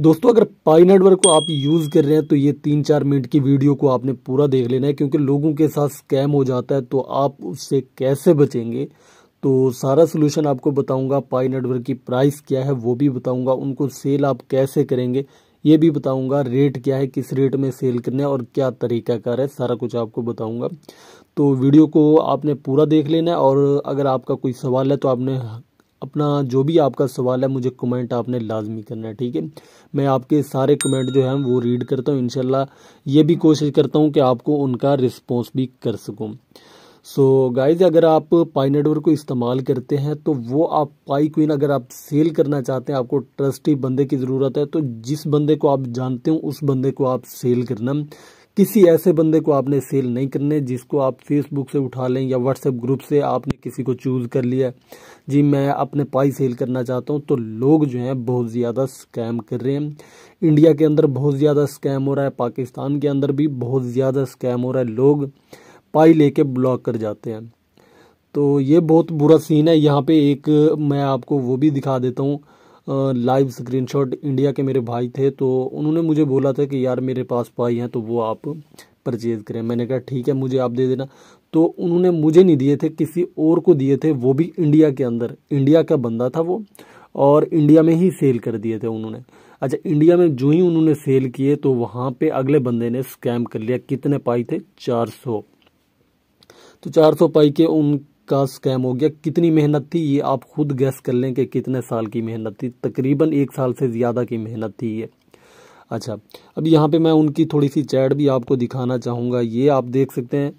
दोस्तों अगर पाई नेटवर्क को आप यूज़ कर रहे हैं तो ये तीन चार मिनट की वीडियो को आपने पूरा देख लेना है क्योंकि लोगों के साथ स्कैम हो जाता है तो आप उससे कैसे बचेंगे तो सारा सोल्यूशन आपको बताऊंगा पाई नेटवर्क की प्राइस क्या है वो भी बताऊंगा उनको सेल आप कैसे करेंगे ये भी बताऊंगा रेट क्या है किस रेट में सेल करना है और क्या तरीकाकार है सारा कुछ आपको बताऊंगा तो वीडियो को आपने पूरा देख लेना है और अगर आपका कोई सवाल है तो आपने अपना जो भी आपका सवाल है मुझे कमेंट आपने लाजमी करना है ठीक है मैं आपके सारे कमेंट जो हैं वो रीड करता हूँ इनशाला ये भी कोशिश करता हूँ कि आपको उनका रिस्पॉन्स भी कर सकूँ सो so, गाइज अगर आप पाई नेटवर्क को इस्तेमाल करते हैं तो वो आप पाई क्वीन अगर आप सेल करना चाहते हैं आपको ट्रस्टी बंदे की ज़रूरत है तो जिस बंदे को आप जानते हो उस बंदे को आप सेल करना किसी ऐसे बंदे को आपने सेल नहीं करने जिसको आप फेसबुक से उठा लें या व्हाट्सएप ग्रुप से आपने किसी को चूज़ कर लिया जी मैं अपने पाई सेल करना चाहता हूँ तो लोग जो हैं बहुत ज़्यादा स्कैम कर रहे हैं इंडिया के अंदर बहुत ज़्यादा स्कैम हो रहा है पाकिस्तान के अंदर भी बहुत ज़्यादा स्कैम हो रहा है लोग पाई लेके ब्लॉक कर जाते हैं तो ये बहुत बुरा सीन है यहाँ पे एक मैं आपको वो भी दिखा देता हूँ लाइव स्क्रीनशॉट इंडिया के मेरे भाई थे तो उन्होंने मुझे बोला था कि यार मेरे पास पाई हैं तो वो आप परचेज़ करें मैंने कहा ठीक है मुझे आप दे देना तो उन्होंने मुझे नहीं दिए थे किसी और को दिए थे वो भी इंडिया के अंदर इंडिया का बंदा था वो और इंडिया में ही सेल कर दिए थे उन्होंने अच्छा इंडिया में जो ही उन्होंने सेल किए तो वहाँ पे अगले बंदे ने स्कैम कर लिया कितने पाई थे 400 तो 400 पाई के उन का स्कैम हो गया कितनी मेहनत थी ये आप खुद गैस कर लें कि कितने साल की मेहनत थी तकरीबन एक साल से ज़्यादा की मेहनत थी ये अच्छा अब यहाँ पे मैं उनकी थोड़ी सी चैट भी आपको दिखाना चाहूँगा ये आप देख सकते हैं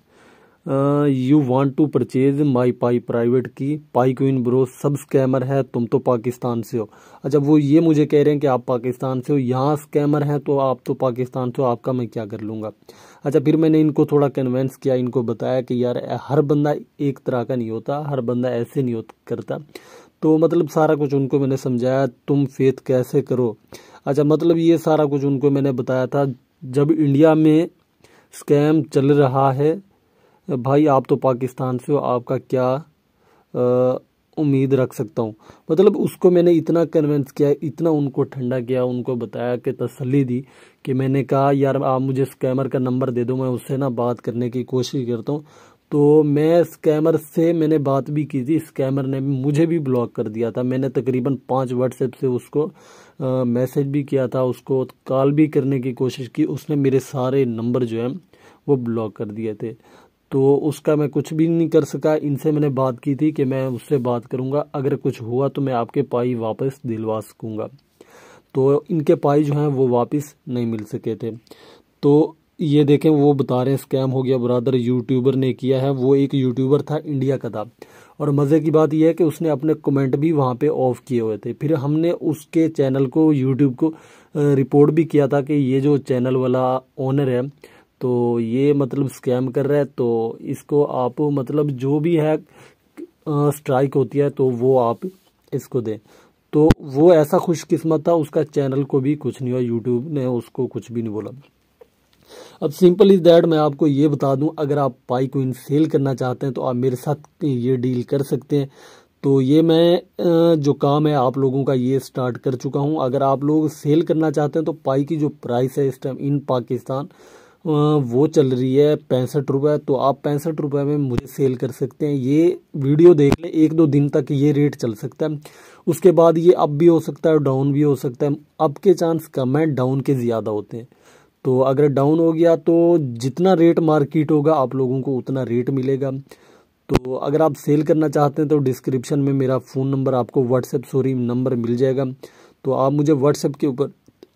you want to purchase my pi private की पाई क्वीन ब्रो सब स्कैमर है तुम तो पाकिस्तान से हो अच्छा वो ये मुझे कह रहे हैं कि आप पाकिस्तान से हो यहाँ स्कैमर हैं तो आप तो पाकिस्तान से हो आपका मैं क्या कर लूँगा अच्छा फिर मैंने इनको थोड़ा कन्वेंस किया इनको बताया कि यार हर बंदा एक तरह का नहीं होता हर बंदा ऐसे नहीं करता तो मतलब सारा कुछ उनको मैंने समझाया तुम फेथ कैसे करो अच्छा मतलब ये सारा कुछ उनको मैंने बताया था जब इंडिया में स्कैम चल रहा है भाई आप तो पाकिस्तान से हो आपका क्या उम्मीद रख सकता हूँ मतलब उसको मैंने इतना कन्वेंस किया इतना उनको ठंडा किया उनको बताया कि तसल्ली दी कि मैंने कहा यार आप मुझे स्कैमर का नंबर दे दो मैं उससे ना बात करने की कोशिश करता हूँ तो मैं स्कैमर से मैंने बात भी की थी स्कैमर ने मुझे भी ब्लॉक कर दिया था मैंने तकरीबन पाँच व्हाट्सएप से उसको मैसेज भी किया था उसको कॉल भी करने की कोशिश की उसने मेरे सारे नंबर जो है वो ब्लॉक कर दिए थे तो उसका मैं कुछ भी नहीं कर सका इनसे मैंने बात की थी कि मैं उससे बात करूँगा अगर कुछ हुआ तो मैं आपके पाई वापस दिलवा सकूँगा तो इनके पाई जो हैं वो वापस नहीं मिल सके थे तो ये देखें वो बता रहे हैं स्कैम हो गया ब्रादर यूट्यूबर ने किया है वो एक यूट्यूबर था इंडिया का था और मज़े की बात यह है कि उसने अपने कमेंट भी वहाँ पे ऑफ किए हुए थे फिर हमने उसके चैनल को यूट्यूब को रिपोर्ट भी किया था कि ये जो चैनल वाला ओनर है तो ये मतलब स्कैम कर रहा है तो इसको आप मतलब जो भी है स्ट्राइक होती है तो वो आप इसको दें तो वो ऐसा खुशकिस्मत था उसका चैनल को भी कुछ नहीं हुआ यूट्यूब ने उसको कुछ भी नहीं बोला अब सिंपल इज दैट मैं आपको ये बता दूं अगर आप पाई इन सेल करना चाहते हैं तो आप मेरे साथ ये डील कर सकते हैं तो ये मैं जो काम है आप लोगों का ये स्टार्ट कर चुका हूं अगर आप लोग सेल करना चाहते हैं तो पाई की जो प्राइस है इस टाइम इन पाकिस्तान वो चल रही है पैंसठ रुपये तो आप पैंसठ रुपये में मुझे सेल कर सकते हैं ये वीडियो देख लें एक दो दिन तक ये रेट चल सकता है उसके बाद ये अप भी हो सकता है डाउन भी हो सकता है अप के चांस कम है डाउन के ज़्यादा होते हैं तो अगर डाउन हो गया तो जितना रेट मार्केट होगा आप लोगों को उतना रेट मिलेगा तो अगर आप सेल करना चाहते हैं तो डिस्क्रिप्शन में मेरा फ़ोन नंबर आपको व्हाट्सएप सॉरी नंबर मिल जाएगा तो आप मुझे व्हाट्सएप के ऊपर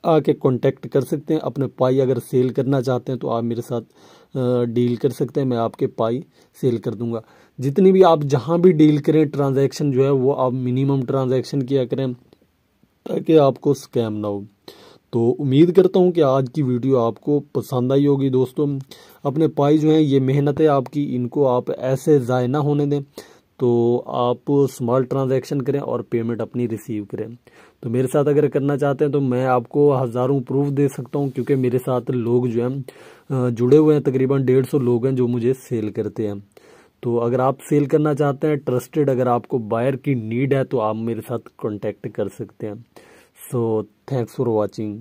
आके कांटेक्ट कर सकते हैं अपने पाई अगर सेल करना चाहते हैं तो आप मेरे साथ डील कर सकते हैं मैं आपके पाई सेल कर दूंगा जितनी भी आप जहाँ भी डील करें ट्रांजैक्शन जो है वो आप मिनिमम ट्रांजैक्शन किया करें ताकि आपको स्कैम ना हो तो उम्मीद करता हूँ कि आज की वीडियो आपको पसंद आई होगी दोस्तों अपने पाई जो हैं ये मेहनत है आपकी इनको आप ऐसे ज़ाय ना होने दें तो आप स्मॉल ट्रांजैक्शन करें और पेमेंट अपनी रिसीव करें तो मेरे साथ अगर करना चाहते हैं तो मैं आपको हज़ारों प्रूफ दे सकता हूं क्योंकि मेरे साथ लोग जो हैं जुड़े हुए हैं तकरीबन डेढ़ सौ लोग हैं जो मुझे सेल करते हैं तो अगर आप सेल करना चाहते हैं ट्रस्टेड अगर आपको बायर की नीड है तो आप मेरे साथ कॉन्टैक्ट कर सकते हैं सो थैंक्स फॉर वॉचिंग